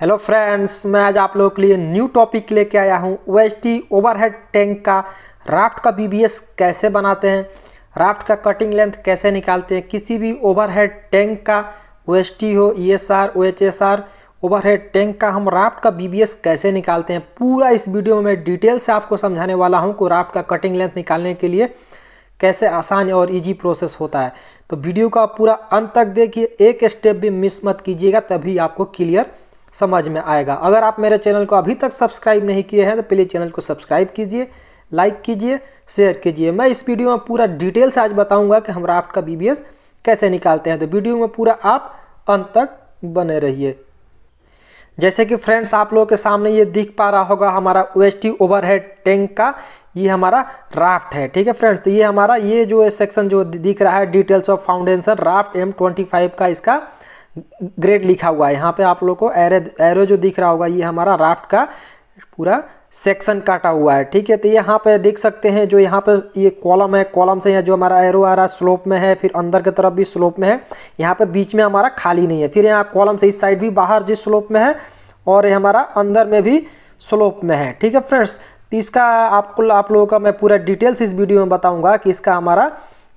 Hello friends मैं आज आप लोगों के लिए न्यू टॉपिक लेके आया हूँ O H T overhead tank का राफ्ट का बी कैसे बनाते हैं राफ्ट का कटिंग लेंथ कैसे निकालते हैं किसी भी ओवरहेड टैंक का ओ एस टी हो E S R O H S R overhead tank का हम राफ्ट का बी कैसे निकालते हैं पूरा इस वीडियो में डिटेल से आपको समझाने वाला हूँ को राफ्ट का कटिंग लेंथ निकालने के लिए कैसे आसान और इजी प्रोसेस होता है तो वीडियो का पूरा अंत तक देखिए एक स्टेप भी मिस मत कीजिएगा तभी आपको क्लियर समझ में आएगा अगर आप मेरे चैनल को अभी तक सब्सक्राइब नहीं किए हैं तो प्लीज़ चैनल को सब्सक्राइब कीजिए लाइक कीजिए शेयर कीजिए मैं इस वीडियो में पूरा डिटेल से आज बताऊंगा कि हम राफ्ट का बी कैसे निकालते हैं तो वीडियो में पूरा आप अंत तक बने रहिए जैसे कि फ्रेंड्स आप लोगों के सामने ये दिख पा रहा होगा हमारा ओ ओवरहेड टैंक का ये हमारा राफ्ट है ठीक है फ्रेंड्स तो ये हमारा ये जो सेक्शन जो दिख रहा है details of foundation raft M twenty five का इसका ग्रेड लिखा हुआ है यहाँ पे आप लोग को एरे एरो जो दिख रहा होगा ये हमारा राफ्ट का पूरा सेक्शन काटा हुआ है ठीक है तो यहाँ पे देख सकते हैं जो यहाँ पे ये कॉलम है कॉलम से यहाँ जो हमारा एरो आ रहा है स्लोप में है फिर अंदर की तरफ भी स्लोप में है यहाँ पे बीच में हमारा खाली नहीं है फिर यहाँ कॉलम से इस साइड भी बाहर जिस स्लोप में है और ये हमारा अंदर में भी स्लोप में है ठीक है फ्रेंड्स तो इसका आपको आप लोगों का मैं पूरा डिटेल्स इस वीडियो में बताऊँगा कि इसका हमारा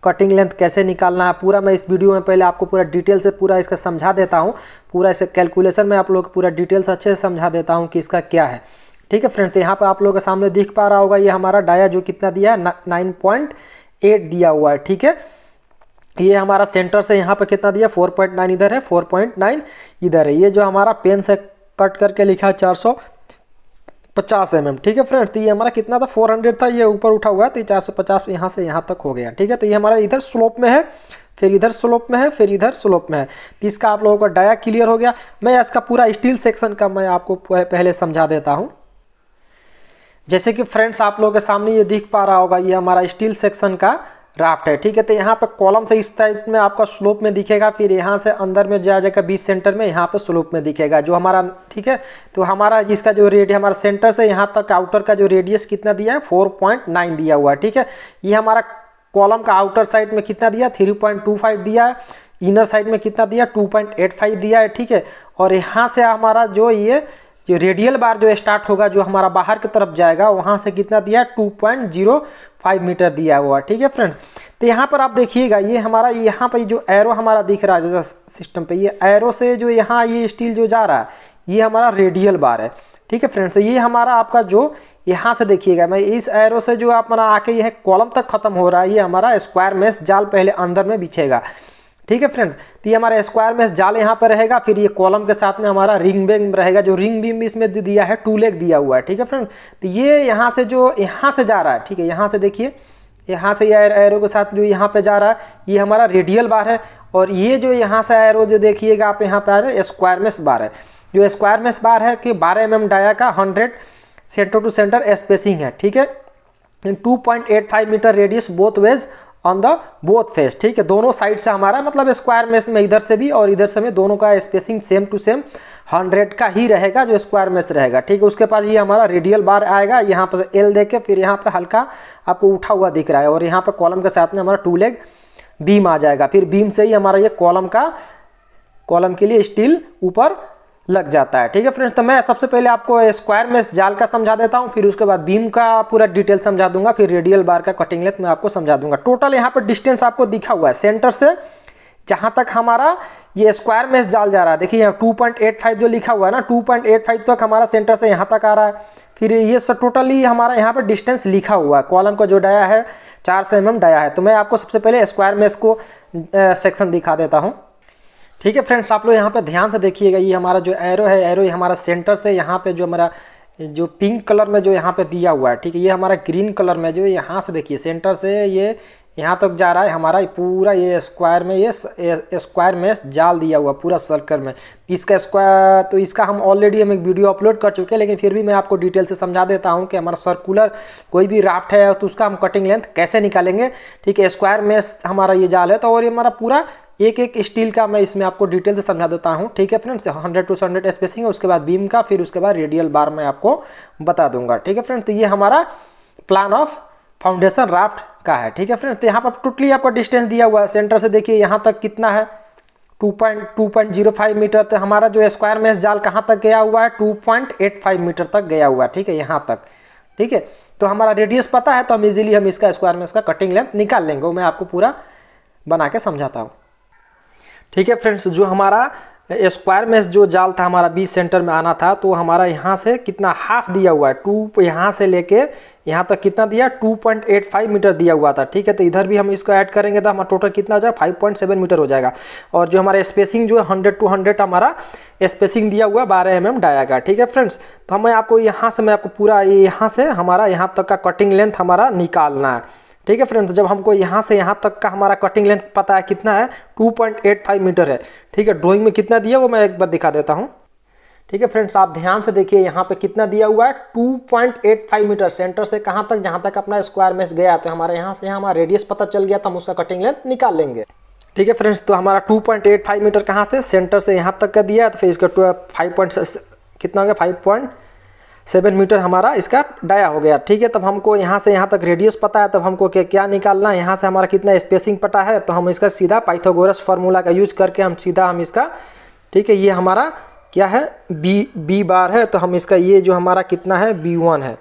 कटिंग लेंथ कैसे निकालना है पूरा मैं इस वीडियो में पहले आपको पूरा डिटेल से पूरा इसका समझा देता हूँ पूरा इसे कैलकुलेशन में आप लोग पूरा डिटेल से अच्छे से समझा देता हूँ कि इसका क्या है ठीक है फ्रेंड्स यहाँ पर आप लोगों के सामने दिख पा रहा होगा ये हमारा डाया जो कितना दिया है नाइन पॉइंट एट दिया हुआ है ठीक है ये हमारा सेंटर से यहाँ पर कितना दिया 4.9 इधर है 4.9 इधर है ये जो हमारा पेन से कट करके लिखा है चार पचास एम ठीक है फ्रेंड्स तो ये हमारा कितना था 400 था ये ऊपर उठा हुआ है तो ये चार सौ यहाँ से यहाँ तक हो गया ठीक है तो ये हमारा इधर स्लोप में है फिर इधर स्लोप में है फिर इधर स्लोप में है तो इसका आप लोगों का डाया क्लियर हो गया मैं इसका पूरा स्टील सेक्शन का मैं आपको पहले समझा देता हूँ जैसे कि फ्रेंड्स आप लोगों के सामने ये दिख पा रहा होगा ये हमारा स्टील सेक्शन का राफ्ट है ठीक है तो यहाँ पर कॉलम से इस टाइप में आपका स्लोप में दिखेगा फिर यहाँ से अंदर में जा जाएगा बीस सेंटर में यहाँ पर स्लोप में दिखेगा जो हमारा ठीक है तो हमारा इसका जो रेड हमारा सेंटर से यहाँ तक आउटर का जो रेडियस कितना दिया है फोर पॉइंट नाइन दिया हुआ है ठीक है ये हमारा कॉलम का आउटर साइड में कितना दिया थ्री पॉइंट टू फाइव दिया है इनर साइड में कितना दिया टू पॉइंट एट फाइव दिया है ठीक है और यहाँ से हमारा जो ये ये रेडियल बार जो स्टार्ट होगा जो हमारा बाहर की तरफ जाएगा वहाँ से कितना दिया है 2.05 मीटर दिया हुआ ठीक है फ्रेंड्स तो यहाँ पर आप देखिएगा ये हमारा यहाँ पर जो एरो हमारा दिख रहा है जो सिस्टम पर ये एरो से जो यहाँ ये स्टील जो जा रहा है ये हमारा रेडियल बार है ठीक है फ्रेंड्स तो ये हमारा आपका जो यहाँ से देखिएगा मैं इस एरो से जो आप मना मतलब आके यह कॉलम तक खत्म हो रहा है ये हमारा स्क्वायर मेस जाल पहले अंदर में बिछेगा ठीक है फ्रेंड्स तो ये हमारा स्क्वायर में जाल यहाँ पर रहेगा फिर ये कॉलम के साथ में हमारा रिंग बेम रहेगा जो रिंग बीम भी इसमें दिया है टू लेग दिया हुआ है ठीक है फ्रेंड्स तो ये यहाँ से जो यहाँ से जा रहा है ठीक है यहाँ से देखिए यहाँ से ये एरो के साथ जो यहाँ पे जा रहा है ये हमारा रेडियल बार है और ये जो यहाँ से एरो जो देखिएगा आप यहाँ पे आ रहे स्क्वायर मेस बार है जो स्क्वायर मेस बार है कि बारह एम mm एम डाया का hundred centre to centre spacing है ठीक है 2.85 metre radius both ways on the both face ठीक है दोनों साइड से हमारा मतलब स्क्वायर मेस में इधर से भी और इधर से में दोनों का spacing same to same hundred का ही रहेगा जो स्क्वायर मेस रहेगा ठीक है उसके पास ये हमारा रेडियल बार आएगा यहाँ पर एल दे के फिर यहाँ पर हल्का आपको उठा हुआ दिख रहा है और यहाँ पर कॉलम के साथ में हमारा टू लेग बीम आ जाएगा फिर बीम से ही हमारा ये कॉलम का कॉलम के लिए स्टील ऊपर लग जाता है ठीक है फ्रेंड्स तो मैं सबसे पहले आपको स्क्वायर में जाल का समझा देता हूँ फिर उसके बाद बीम का पूरा डिटेल समझा दूंगा फिर रेडियल बार का कटिंग लेथ मैं आपको समझा दूंगा टोटल यहाँ पर डिस्टेंस आपको दिखा हुआ है सेंटर से जहाँ तक हमारा ये स्क्वायर में जाल जा रहा है देखिए यहाँ 2.85 जो लिखा हुआ है ना 2.85 तक तो हमारा सेंटर से यहाँ तक आ रहा है फिर ये सब टोटली हमारा यहाँ पर डिस्टेंस लिखा हुआ है कॉलम का जो डाया है चार से एम डाया है तो मैं आपको सबसे पहले स्क्वायर मेस को सेक्शन दिखा देता हूँ ठीक है फ्रेंड्स आप लोग यहाँ पे ध्यान से देखिएगा ये हमारा जो एरो है एरो ये हमारा सेंटर से यहाँ पे जो हमारा जो पिंक कलर में जो यहाँ पे दिया हुआ है ठीक है ये हमारा ग्रीन कलर में जो यहाँ से देखिए सेंटर से ये यहाँ तक तो जा रहा है हमारा पूरा ये स्क्वायर में ये स्क्वायर में जाल दिया हुआ पूरा सर्कल में इसका स्क्वायर तो इसका हम ऑलरेडी हम एक वीडियो अपलोड कर चुके हैं लेकिन फिर भी मैं आपको डिटेल से समझा देता हूँ कि हमारा सर्कुलर कोई भी राफ्ट है तो उसका हम कटिंग लेंथ कैसे निकालेंगे ठीक है स्क्वायर में हमारा ये जाल है तो और ये हमारा पूरा एक एक स्टील का मैं इसमें आपको डिटेल से समझा देता हूँ ठीक है friends hundred to hundred spacing है उसके बाद बीम का फिर उसके बाद रेडियल बार मैं आपको बता दूंगा ठीक है फ्रेंड्स तो ये हमारा प्लान ऑफ फाउंडेशन राफ्ट का है ठीक है फ्रेंड्स तो यहाँ पर टोटली आपका डिस्टेंस दिया हुआ है सेंटर से देखिए यहाँ तक कितना है टू फाइव मीटर तो हमारा जो स्क्वायर मेस जाल कहाँ तक गया हुआ है फाइव मीटर तक गया हुआ है ठीक है यहाँ तक ठीक है तो हमारा रेडियस पता है तो हम इजीली हम इसका स्क्वायर मेस का कटिंग लेंथ निकाल लेंगे वो मैं आपको पूरा बना के समझाता हूँ ठीक है फ्रेंड्स जो हमारा स्क्वायर में जो जाल था हमारा बीस सेंटर में आना था तो हमारा यहाँ से कितना हाफ दिया हुआ है टू यहाँ से लेके यहाँ तक कितना दिया 2.85 मीटर दिया हुआ था ठीक है तो इधर भी हम इसको ऐड करेंगे तो हमारा टोटल कितना हो जाएगा 5.7 मीटर हो जाएगा और जो हमारा स्पेसिंग जो है हंड्रेड टू हंड्रेड हमारा स्पेसिंग दिया हुआ बारह एम एम डाया का ठीक है फ्रेंड्स तो हमें आपको यहाँ से मैं आपको पूरा यहाँ से हमारा यहाँ तक का कटिंग लेंथ हमारा निकालना है ठीक है फ्रेंड्स जब हमको यहाँ से यहाँ तक का हमारा कटिंग लेंथ पता है कितना है 2.85 मीटर है ठीक है ड्राइंग में कितना दिया वो मैं एक बार दिखा देता हूँ ठीक है फ्रेंड्स आप ध्यान से देखिए यहाँ पे कितना दिया हुआ है 2.85 मीटर सेंटर से कहाँ तक जहाँ तक अपना स्क्वायर मेस गया तो हमारे यहाँ से हमारा रेडियस पता चल गया तो हम उसका कटिंग लेंथ निकाल लेंगे ठीक है फ्रेंड्स तो हमारा 2.85 मीटर कहाँ से सेंटर से यहाँ तक का दिया है तो फिर इसका फाइव पॉइंट कितना हो गया फाइव पॉइंट सेवन मीटर हमारा इसका डाया हो गया ठीक है तब हमको यहाँ से यहाँ तक रेडियस पता है तब हमको क्या क्या निकालना है यहाँ से हमारा कितना स्पेसिंग पता है तो हम इसका सीधा पाइथोगोरस फार्मूला का यूज करके हम सीधा हम इसका ठीक है ये हमारा क्या है बी बी बार है तो हम इसका ये जो हमारा कितना है बी वन है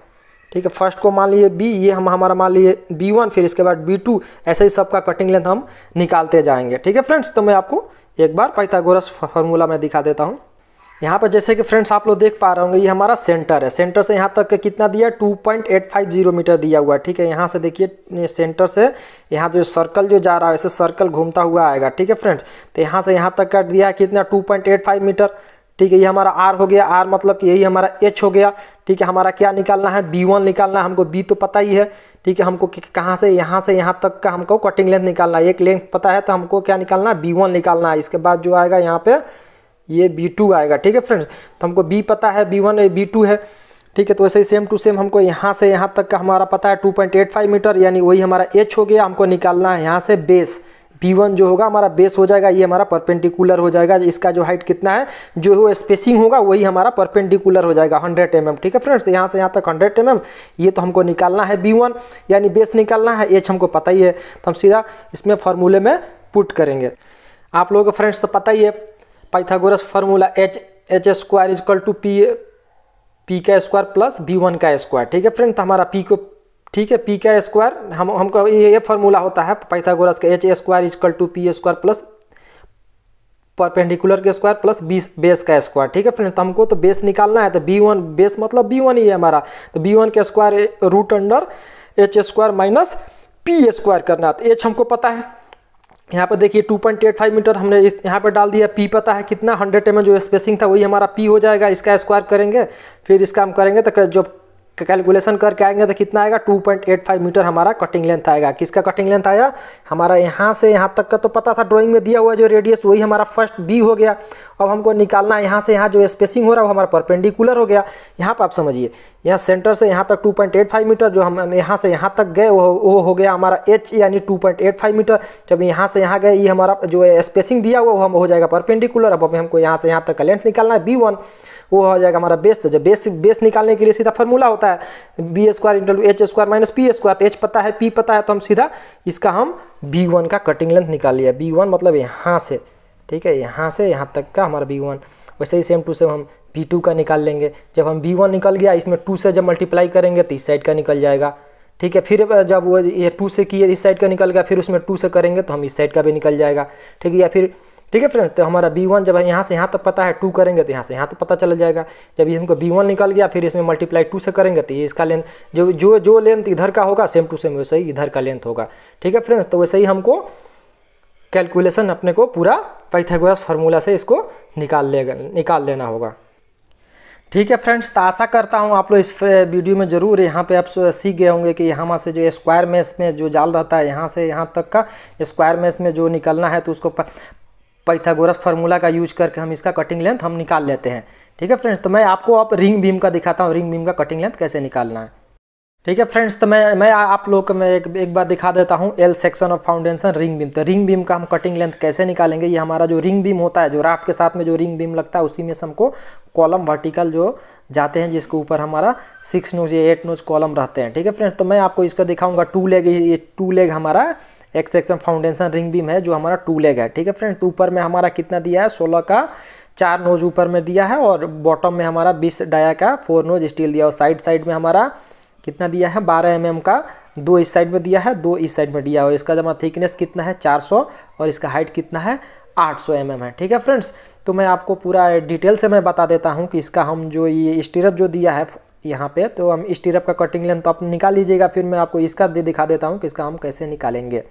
ठीक है फर्स्ट को मान लीजिए बी ये हम हमारा मान लीजिए बी वन फिर इसके बाद बी टू ऐसे ही सबका कटिंग लेंथ हम निकालते जाएंगे ठीक है फ्रेंड्स तो मैं आपको एक बार पाइथागोरस फार्मूला में दिखा देता हूँ यहाँ पर जैसे कि फ्रेंड्स आप लोग देख पा रहे होंगे ये हमारा सेंटर है सेंटर से यहाँ तक कितना दिया two point eight five zero metre दिया हुआ है ठीक है यहाँ से देखिए सेंटर से यहाँ जो सर्कल जो जा रहा है इसे सर्कल घूमता हुआ आएगा ठीक है फ्रेंड्स तो यहाँ से यहाँ तक का दिया है कितना two point eight five metre ठीक है ये हमारा आर हो गया आर मतलब कि यही हमारा एच हो गया ठीक है हमारा क्या निकालना है बी वन निकालना है हमको बी तो पता ही है ठीक है हमको कहाँ से यहाँ से यहाँ तक का हमको कटिंग लेंथ निकालना है एक लेंथ पता है तो हमको क्या निकालना है बी वन निकालना है इसके बाद जो आएगा यहाँ पे ये बी टू आएगा ठीक है फ्रेंड्स तो हमको बी पता है बी वन बी टू है ठीक है तो वैसे ही सेम टू सेम हमको यहाँ से यहाँ तक का हमारा पता है two point eight five metre यानी वही हमारा एच हो गया हमको निकालना है यहाँ से बेस बी वन जो होगा हमारा बेस हो जाएगा ये हमारा परपेंडिकुलर हो जाएगा इसका जो हाइट कितना है जो वो स्पेसिंग होगा वही हमारा परपेंडिकुलर हो जाएगा 100 एम mm, ठीक है फ्रेंड्स तो यहाँ से यहाँ तक 100 एम mm, ये तो हमको निकालना है बी वन यानी बेस निकालना है एच हमको पता ही है तो हम सीधा इसमें फॉर्मूले में पुट करेंगे आप लोगों को फ्रेंड्स तो पता ही है Pythagoras formula H H square is equal to P P का स्क्वायर प्लस बी वन का स्क्वायर ठीक है फ्रेंड तो हमारा पी को ठीक है पी का स्क्वायर हम हमको ये ये फार्मूला होता है पाइथागोरस का H square is equal to P square plus perpendicular के स्क्वायर प्लस बीस बेस का स्क्वायर ठीक है फ्रेंड तो हमको तो बेस निकालना है तो बी वन बेस मतलब बी वन ही है हमारा तो बी वन के square root under H square minus P square करना है तो एच हमको पता है यहाँ पर देखिए 2.85 मीटर हमने इस यहाँ पर डाल दिया पी पता है कितना 100 एम जो स्पेसिंग था वही हमारा पी हो जाएगा इसका स्क्वायर करेंगे फिर इसका हम करेंगे तो जब कैलकुलेशन करके आएंगे तो कितना आएगा 2.85 मीटर हमारा कटिंग लेंथ आएगा किसका कटिंग लेंथ आया हमारा यहाँ से यहाँ तक का तो पता था ड्राइंग में दिया हुआ जो रेडियस वही हमारा फर्स्ट बी हो गया अब हमको निकालना है यहाँ से यहाँ जो स्पेसिंग हो रहा है वो हमारा परपेंडिकुलर हो गया यहाँ पर आप समझिए यहाँ सेंटर से यहाँ तक 2.85 मीटर जो हम यहाँ से यहाँ तक गए वो वो हो गया हमारा एच यानी टू मीटर जब यहाँ से यहाँ गए ये हमारा जो स्पेसिंग दिया हुआ वो हम हो जाएगा परपेंडिकुलर अब हमको यहाँ से यहाँ तक का लेंथ निकालना है बी वन वो हो जाएगा हमारा बेस तो जब बेस बेस निकालने के लिए सीधा फॉर्मूला होता है B square into H square minus P square तो एच पता है पी पता है तो हम सीधा इसका हम बी वन का कटिंग लेंथ निकाल लिया बी वन मतलब यहाँ से ठीक है यहाँ से यहाँ तक का हमारा बी वन वैसे ही सेम टू सेम हम बी टू का निकाल लेंगे जब हम बी वन निकल गया इसमें टू से जब मल्टीप्लाई करेंगे तो इस साइड का निकल जाएगा ठीक है फिर जब वो ये टू से किए इस साइड का निकल गया फिर उसमें टू से करेंगे तो हम इस साइड का भी निकल जाएगा ठीक है या फिर ठीक है फ्रेंड्स तो हमारा बी वन जब यहाँ से यहाँ तक पता है टू करेंगे तो यहाँ से यहाँ तक पता चल जाएगा जब ये हमको बी वन निकल गया फिर इसमें मल्टीप्लाई टू से करेंगे तो ये इसका लेंथ जो जो जो लेंथ इधर का होगा सेम टू सेम वैसे ही इधर का लेंथ होगा ठीक है फ्रेंड्स तो वैसे ही हमको कैलकुलेशन अपने को पूरा पाइथागोरस फार्मूला से इसको निकाल लेगा निकाल लेना होगा ठीक है फ्रेंड्स तो आशा करता हूँ आप लोग इस वीडियो में ज़रूर यहाँ पे आप सीख गए होंगे कि यहाँ से जो स्क्वायर मेस में जो जाल रहता है यहाँ से यहाँ तक का स्क्वायर मेस में जो निकलना है तो उसको पाइथागोरस फार्मूला का यूज करके हम इसका कटिंग लेंथ हम निकाल लेते हैं ठीक है फ्रेंड्स तो मैं आपको आप रिंग बीम का दिखाता हूँ रिंग बीम का कटिंग लेंथ कैसे निकालना है ठीक है फ्रेंड्स तो मैं मैं आप लोग को मैं एक एक बार दिखा देता हूँ L section of foundation ring beam तो रिंग बीम का हम कटिंग लेंथ कैसे निकालेंगे ये हमारा जो रिंग बीम होता है जो राफ के साथ में जो रिंग बीम लगता है उसी में से हमको कॉलम वर्टिकल जो जाते हैं जिसके ऊपर हमारा सिक्स नोज या एट नोज कॉलम रहते हैं ठीक है फ्रेंड्स तो मैं आपको इसका दिखाऊंगा टू लेग ये टू लेग हमारा एक सेक्शन फाउंडेशन रिंग बीम है जो हमारा टू लेग है ठीक है फ्रेंड ऊपर में हमारा कितना दिया है सोलह का चार नोज ऊपर में दिया है और बॉटम में हमारा बीस डाया का फोर नोज स्टील दिया और साइड साइड में हमारा कितना दिया है बारह एम का दो इस साइड में दिया है दो इस साइड में दिया है इसका जमा थिकनेस कितना है सौ और इसका हाइट कितना है 800 सौ mm है ठीक है फ्रेंड्स तो मैं आपको पूरा डिटेल से मैं बता देता हूँ कि इसका हम जो ये स्टिरप जो दिया है यहाँ पे तो हम स्टीरअप का कटिंग लेंथ तो आप निकाल लीजिएगा फिर मैं आपको इसका दे दिखा देता हूँ कि इसका हम कैसे निकालेंगे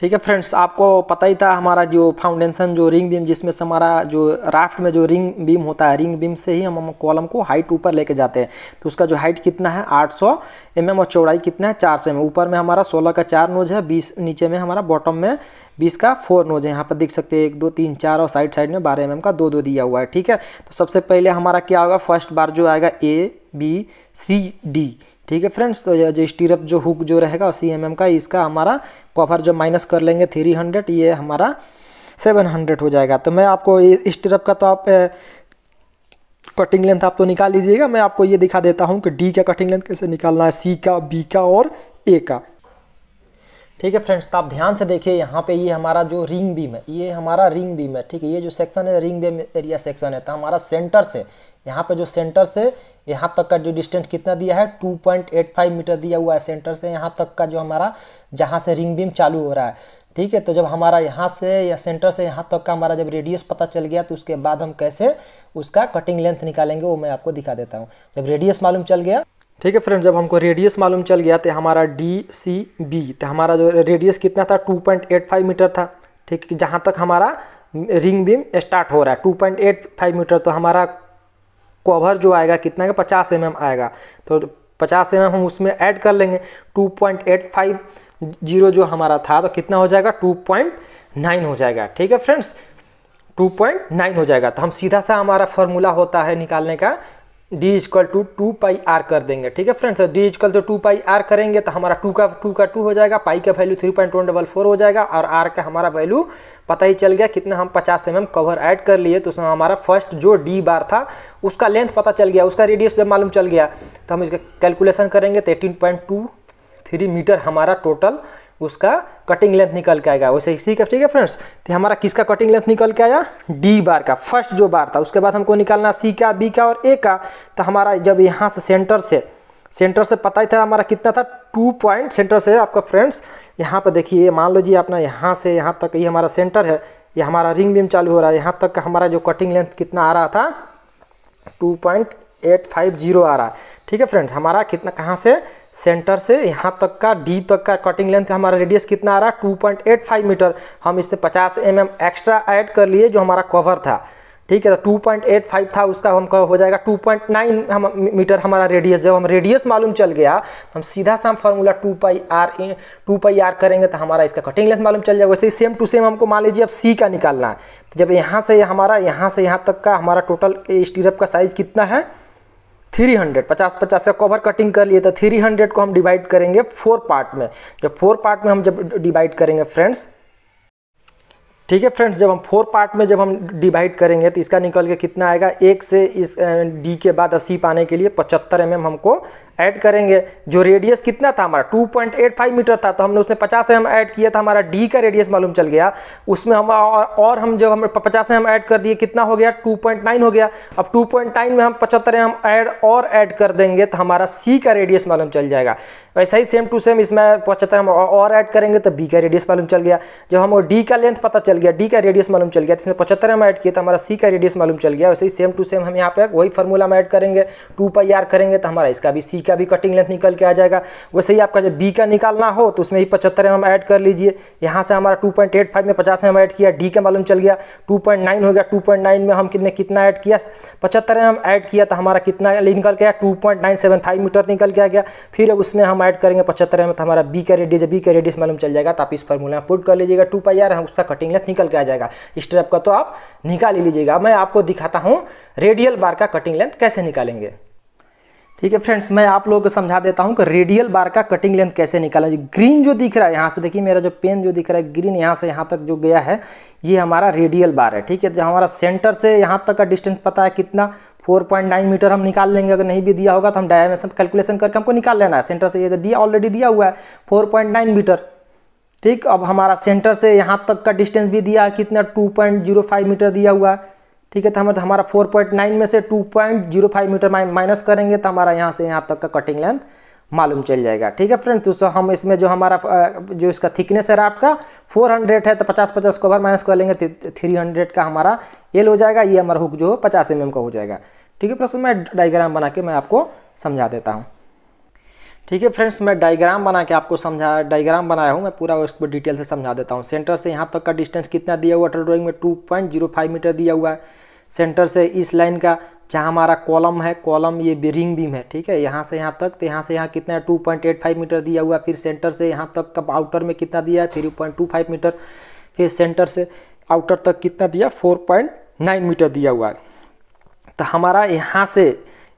ठीक है फ्रेंड्स आपको पता ही था हमारा जो फाउंडेशन जो रिंग बीम जिसमें से हमारा जो राफ्ट में जो रिंग बीम होता है रिंग बीम से ही हम हम कॉलम को हाइट ऊपर लेके जाते हैं तो उसका जो हाइट कितना है 800 सौ mm और चौड़ाई कितना है 400 सौ mm ऊपर में हमारा 16 का चार नोज है 20 नीचे में हमारा बॉटम में 20 का फोर नोज है यहाँ पर देख सकते हैं एक दो तीन चार और साइड साइड में बारह एम mm का दो दो दिया हुआ है ठीक है तो सबसे पहले हमारा क्या होगा फर्स्ट बार जो आएगा ए बी सी डी ठीक है फ्रेंड्स तो जो स्टीरअप जो हुक जो रहेगा सी एम एम का इसका हमारा कवर जो माइनस कर लेंगे थ्री हंड्रेड ये हमारा सेवन हंड्रेड हो जाएगा तो मैं आपको स्टीरअप का तो आप कटिंग लेंथ आप तो निकाल लीजिएगा मैं आपको ये दिखा देता हूँ कि डी का कटिंग लेंथ कैसे निकालना है सी का बी का और ए का ठीक है फ्रेंड्स तो आप ध्यान से देखिए यहाँ पे ये हमारा जो रिंग बीम है ये हमारा रिंग बीम है ठीक है ये जो सेक्शन है रिंग बीम एरिया सेक्शन है तो हमारा सेंटर से यहाँ पे जो सेंटर से यहाँ तक का जो डिस्टेंस कितना दिया है 2.85 मीटर दिया हुआ है सेंटर से यहाँ तक का जो हमारा जहाँ से रिंग बीम चालू हो रहा है ठीक है तो जब हमारा यहाँ से या सेंटर से यहाँ तक का हमारा जब रेडियस पता चल गया तो उसके बाद हम कैसे उसका कटिंग लेंथ निकालेंगे वो मैं आपको दिखा देता हूँ जब रेडियस मालूम चल गया ठीक है फ्रेंड जब हमको रेडियस मालूम चल गया तो हमारा डी सी बी तो हमारा जो रेडियस कितना था 2.85 मीटर था ठीक है जहाँ तक हमारा रिंग बीम स्टार्ट हो रहा है 2.85 मीटर तो हमारा कवर जो आएगा कितना का पचास एम आएगा तो पचास एम हम उसमें ऐड कर लेंगे two point eight five zero जो हमारा था तो कितना हो जाएगा टू पॉइंट नाइन हो जाएगा ठीक है फ्रेंड्स टू पॉइंट नाइन हो जाएगा तो हम सीधा सा हमारा फॉर्मूला होता है निकालने का D is equal to two pi R कर देंगे ठीक है friends D is equal to two pi R करेंगे तो हमारा टू का टू का टू हो जाएगा पाई का value three point one double four हो जाएगा और आर का हमारा वैल्यू पता ही चल गया कितना हम पचास एम कवर ऐड कर लिए तो उसमें हमारा फर्स्ट जो डी बार था उसका लेंथ पता चल गया उसका रेडियस जब मालूम चल गया तो हम इसका कैलकुलेशन करेंगे तो eighteen point two three metre हमारा टोटल उसका कटिंग लेंथ निकल के आएगा वैसे ठीक का ठीक है फ्रेंड्स तो हमारा किसका कटिंग लेंथ निकल के आया डी बार का फर्स्ट जो बार था उसके बाद हमको निकालना सी का बी का और ए का तो हमारा जब यहाँ से सेंटर से सेंटर से पता ही था हमारा कितना था टू पॉइंट सेंटर से आपका फ्रेंड्स यहाँ पर देखिए मान लो जी अपना यहाँ से यहाँ तक ये यह हमारा सेंटर है ये हमारा रिंग बीम चालू हो रहा है यहाँ तक हमारा जो कटिंग लेंथ कितना आ रहा था two point eight five zero आ रहा है ठीक है फ्रेंड्स हमारा कितना कहाँ से सेंटर से यहाँ तक का डी तक का कटिंग लेंथ हमारा रेडियस कितना आ रहा है 2.85 मीटर हम इसमें 50 एम mm एक्स्ट्रा ऐड कर लिए जो हमारा कवर था ठीक है तो 2.85 था उसका हम हो जाएगा 2.9 हम मीटर हमारा रेडियस जब हम रेडियस मालूम चल गया तो हम सीधा सा हम formula two pi R in two pi R करेंगे तो हमारा इसका कटिंग लेंथ मालूम चल जाएगा वैसे ही सेम टू सेम हमको मान लीजिए अब सी का निकालना है तो जब यहाँ से हमारा यहाँ से यहाँ तक का हमारा टोटल स्टीरअप का साइज कितना है थ्री हंड्रेड पचास पचास का कवर कटिंग कर लिए तो थ्री हंड्रेड को हम डिवाइड करेंगे फोर पार्ट में जब फोर पार्ट में हम जब डिवाइड करेंगे फ्रेंड्स ठीक है फ्रेंड्स जब हम फोर पार्ट में जब हम डिवाइड करेंगे तो इसका निकल के कितना आएगा एक से इस डी के बाद सी पाने के लिए पचहत्तर एम mm हमको ऐड करेंगे जो रेडियस कितना था हमारा 2.85 मीटर था तो हमने उसमें 50 एम ऐड किया था हमारा डी का रेडियस मालूम चल गया उसमें हम और, और हम जब हम 50 एम ऐड कर दिए कितना हो गया 2.9 हो गया अब 2.9 में हम 75 एम ऐड और ऐड कर देंगे तो हमारा सी का रेडियस मालूम चल जाएगा वैसे ही सेम टू सेम इसमें पचहत्तर हम और ऐड करेंगे तो बी का रेडियस मालूम चल गया जब हम डी का लेंथ पता चल गया डी का रेडियस मालूम चल गया तो इसमें पचहत्तर हम ऐड किए तो हमारा सी का रेडियस मालूम चल गया वैसे ही सेम टू सेम हम यहाँ पे वही फॉर्मूला हम ऐड करेंगे टू पाई आर करेंगे तो हमारा इसका भी सी का भी कटिंग लेंथ निकल के आ जाएगा वैसे ही आपका जब बी का निकालना हो तो उसमें ही पचहत्तर हम ऐड कर लीजिए यहाँ से हमारा टू पॉइंट एट फाइव में पचास हम ऐड किया डी का मालूम चल गया टू पॉइंट नाइन हो गया टू पॉइंट नाइन में हम कितने कितना ऐड किया पचहत्तर हम ऐड किया तो हमारा कितना निकल गया two point nine seven five metre निकल के आ गया फिर उसमें हम हम ऐड करेंगे पचहत्तर एम तो हमारा बी का रेडियस बी का रेडियस मालूम चल जाएगा तो आप इस फॉर्मूला में पुट कर लीजिएगा टू पाई आर उसका कटिंग लेंथ निकल के आ जाएगा इस टाइप का तो आप निकाल ही लीजिएगा मैं आपको दिखाता हूँ रेडियल बार का कटिंग लेंथ कैसे निकालेंगे ठीक है फ्रेंड्स मैं आप लोगों को समझा देता हूँ कि रेडियल बार का कटिंग लेंथ कैसे निकालें ग्रीन जो दिख रहा है यहाँ से देखिए मेरा जो पेन जो दिख रहा है ग्रीन यहाँ से यहाँ तक जो गया है ये हमारा रेडियल बार है ठीक है जो हमारा सेंटर से यहाँ तक का डिस्टेंस पता है कितना 4.9 मीटर हम निकाल लेंगे अगर नहीं भी दिया होगा तो हम डायमेंशन कैलकुलेशन करके हमको निकाल लेना है सेंटर से ये दिया ऑलरेडी दिया हुआ है 4.9 मीटर ठीक अब हमारा सेंटर से यहाँ तक का डिस्टेंस भी दिया है कितना 2.05 मीटर दिया हुआ है ठीक है तो हम हमारा 4.9 में से 2.05 मीटर माइनस करेंगे तो हमारा यहाँ से यहाँ तक का कटिंग लेंथ मालूम चल जाएगा ठीक है फ्रेंड्स दोस्तों हम इसमें जो हमारा जो इसका थिकनेस है आपका का 400 है तो 50 50 को ओवर माइनस कर लेंगे 300 का हमारा एल हो जाएगा ये हमारा हुक जो हो पचास एम mm का हो जाएगा ठीक है प्लस मैं डाइग्राम बना के मैं आपको समझा देता हूँ ठीक है फ्रेंड्स मैं डायग्राम बना के आपको समझा डायग्राम बनाया हूँ मैं पूरा उसको डिटेल से समझा देता हूँ सेंटर से यहाँ तक का डिस्टेंस कितना दिया हुआ वाटर ड्रॉइंग में 2.05 मीटर दिया हुआ है सेंटर से इस लाइन का जहाँ हमारा कॉलम है कॉलम ये रिंग बीम है ठीक है यहाँ से यहाँ तक तो यहाँ से यहाँ कितना है 2.85 मीटर दिया हुआ फिर सेंटर से यहाँ तक का आउटर में कितना दिया है फाइव मीटर फिर सेंटर से आउटर तक कितना दिया 4.9 मीटर दिया हुआ है तो हमारा यहाँ से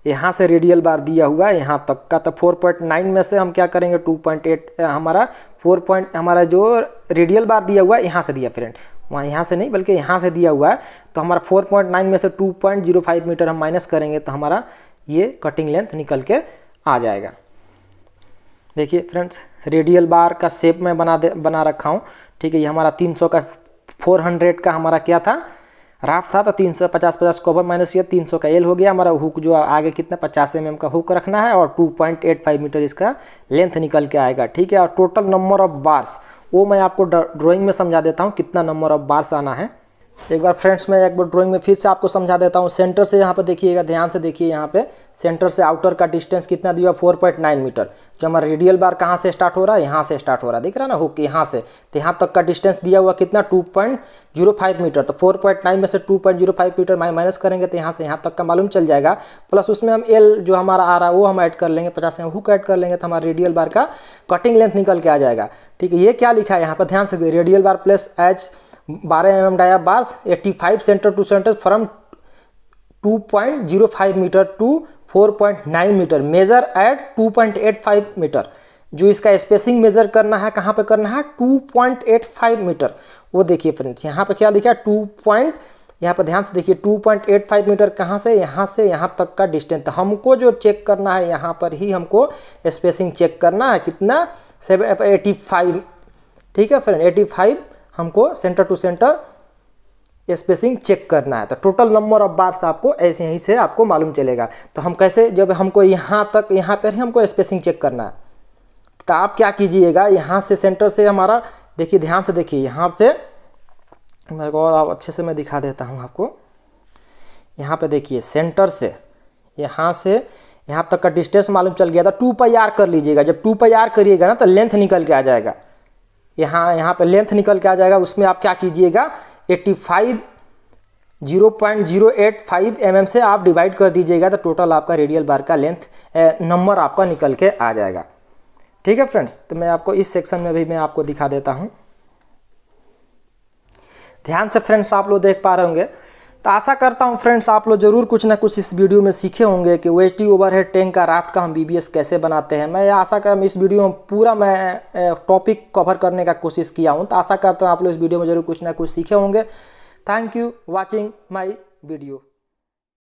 यहाँ से रेडियल बार दिया हुआ है यहाँ तक का तो 4.9 में से हम क्या करेंगे 2.8 हमारा 4. पॉइंट हमारा जो रेडियल बार दिया हुआ है यहाँ से दिया फ्रेंड वहाँ यहाँ से नहीं बल्कि यहाँ से दिया हुआ है तो हमारा 4.9 में से 2.05 मीटर हम माइनस करेंगे तो हमारा ये कटिंग लेंथ निकल के आ जाएगा देखिए फ्रेंड्स रेडियल बार का शेप मैं बना दे बना रखा हूँ ठीक है ये हमारा 300 का 400 का हमारा क्या था राफ्ट था तो 350 पचास पचास ओवर माइनस ये सौ का एल हो गया हमारा हुक जो आगे कितना पचास एम का हुक रखना है और फाइव मीटर इसका लेंथ निकल के आएगा ठीक है और टोटल नंबर ऑफ बार्स वो मैं आपको ड्राइंग में समझा देता हूँ कितना नंबर ऑफ बार्स आना है एक बार फ्रेंड्स मैं एक बार ड्राइंग में फिर से आपको समझा देता हूँ सेंटर से यहाँ पर देखिएगा ध्यान से देखिए यहाँ पे सेंटर से आउटर का डिस्टेंस कितना दिया फोर पॉइंट नाइन मीटर जो हमारा रेडियल बार कहाँ से स्टार्ट हो रहा है यहाँ से स्टार्ट हो रहा है दिख रहा ना हुक यहाँ से तो यहाँ तक का डिस्टेंस दिया हुआ कितना two point zero five metre तो फोर पॉइंट नाइन में से two point zero five metre minus करेंगे तो यहाँ से यहाँ तक का मालूम चल जाएगा प्लस उसमें हम एल जो हमारा आ रहा है वो हम ऐड कर लेंगे पचास एम हुक ऐड कर लेंगे तो हमारा रेडियल बार का कटिंग लेंथ निकल के आ जाएगा ठीक है ये क्या लिखा है यहाँ पर ध्यान से रेडियल बार प्लस एच बारह M M dia bars eighty five centre to centre from two point zero five metre to four point nine metre measure at two point eight five metre जो इसका spacing major करना है कहाँ पे करना है 2.85 metre वो देखिए फ्रेंड्स यहाँ पे क्या लिखा है पॉइंट यहाँ पर ध्यान से देखिए 2.85 मीटर कहाँ से यहाँ से यहाँ तक का डिस्टेंस तो हमको जो चेक करना है यहाँ पर ही हमको स्पेसिंग चेक करना है कितना सेवन एटी फाइव ठीक है फ्रेंड एटी फाइव हमको centre to centre spacing check करना है तो टोटल नंबर ऑफ बार्स आपको ऐसे ही से आपको मालूम चलेगा तो हम कैसे जब हमको यहाँ तक यहाँ पर ही हमको स्पेसिंग चेक करना है तो आप क्या कीजिएगा यहाँ से सेंटर से हमारा देखिए ध्यान से देखिए यहाँ से मेरे को और अच्छे से मैं दिखा देता हूँ आपको यहाँ पे देखिए सेंटर से यहाँ से यहाँ तक का डिस्टेंस मालूम चल गया था टू पाई आर कर लीजिएगा जब टू पाई आर करिएगा ना तो लेंथ निकल के आ जाएगा यहाँ यहाँ पे लेंथ निकल के आ जाएगा उसमें आप क्या कीजिएगा 85 एम एम से आप डिवाइड कर दीजिएगा तो टोटल आपका रेडियल बार का लेंथ नंबर आपका निकल के आ जाएगा ठीक है फ्रेंड्स तो मैं आपको इस सेक्शन में भी मैं आपको दिखा देता हूँ ध्यान से फ्रेंड्स आप लोग देख पा रहे होंगे तो आशा करता हूँ फ्रेंड्स आप लोग जरूर कुछ ना कुछ इस वीडियो में सीखे होंगे कि टी ओवर हेड टैंक का राफ्ट का हम बी कैसे बनाते हैं मैं आशा कर इस वीडियो में पूरा मैं टॉपिक कवर करने का कोशिश किया हूँ तो आशा करता हूँ आप लोग इस वीडियो में जरूर कुछ ना कुछ सीखे होंगे thank you watching my video